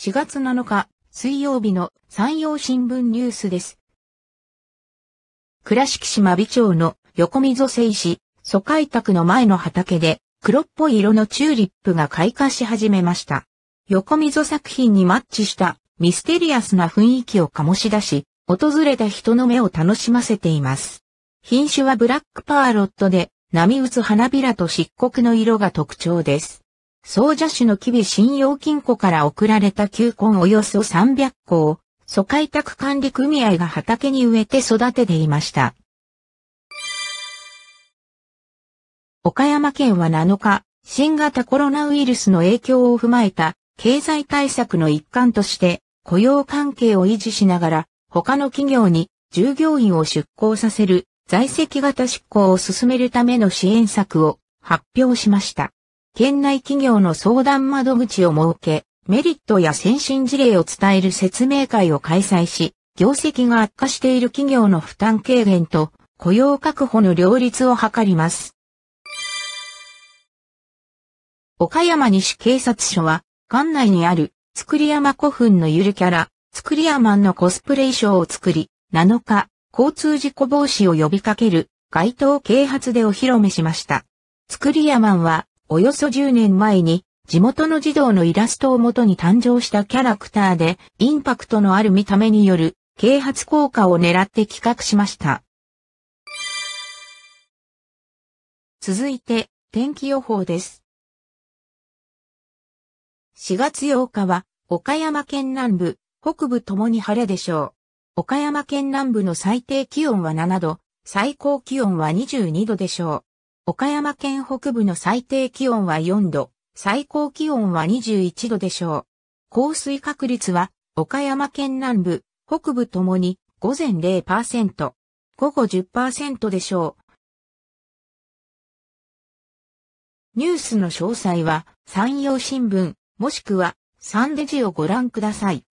4月7日、水曜日の山陽新聞ニュースです。倉敷市真備町の横溝製紙、疎開宅の前の畑で黒っぽい色のチューリップが開花し始めました。横溝作品にマッチしたミステリアスな雰囲気を醸し出し、訪れた人の目を楽しませています。品種はブラックパーロットで波打つ花びらと漆黒の色が特徴です。総社市の吉備信用金庫から送られた球根およそ300個を、疎開宅管理組合が畑に植えて育てていました。岡山県は7日、新型コロナウイルスの影響を踏まえた経済対策の一環として雇用関係を維持しながら他の企業に従業員を出向させる在籍型出向を進めるための支援策を発表しました。県内企業の相談窓口を設け、メリットや先進事例を伝える説明会を開催し、業績が悪化している企業の負担軽減と雇用確保の両立を図ります。岡山西警察署は、館内にある、造山古墳のゆるキャラ、り山のコスプレ衣装を作り、7日、交通事故防止を呼びかける、街頭啓発でお披露目しました。作り山は、およそ10年前に地元の児童のイラストをもとに誕生したキャラクターでインパクトのある見た目による啓発効果を狙って企画しました。続いて天気予報です。4月8日は岡山県南部、北部ともに晴れでしょう。岡山県南部の最低気温は7度、最高気温は22度でしょう。岡山県北部の最低気温は4度、最高気温は21度でしょう。降水確率は、岡山県南部、北部ともに午前0%、午後10%でしょう。ニュースの詳細は、山陽新聞、もしくは、サンデジをご覧ください。